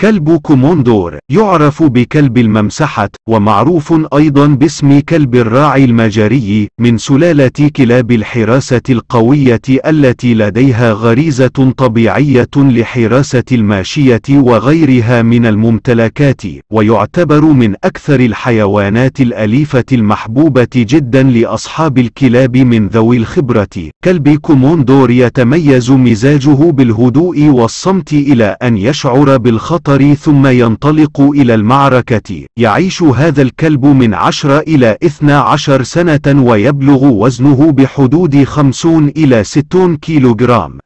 كلب كوموندور يعرف بكلب الممسحة ومعروف أيضا باسم كلب الراعي المجري من سلالة كلاب الحراسة القوية التي لديها غريزة طبيعية لحراسة الماشية وغيرها من الممتلكات ويعتبر من أكثر الحيوانات الأليفة المحبوبة جدا لأصحاب الكلاب من ذوي الخبرة كلب كوموندور يتميز مزاجه بالهدوء والصمت إلى أن يشعر بالخطر الخطر ثم ينطلق إلى المعركة يعيش هذا الكلب من 10 إلى 12 سنة ويبلغ وزنه بحدود 50 إلى 60 كيلوغرام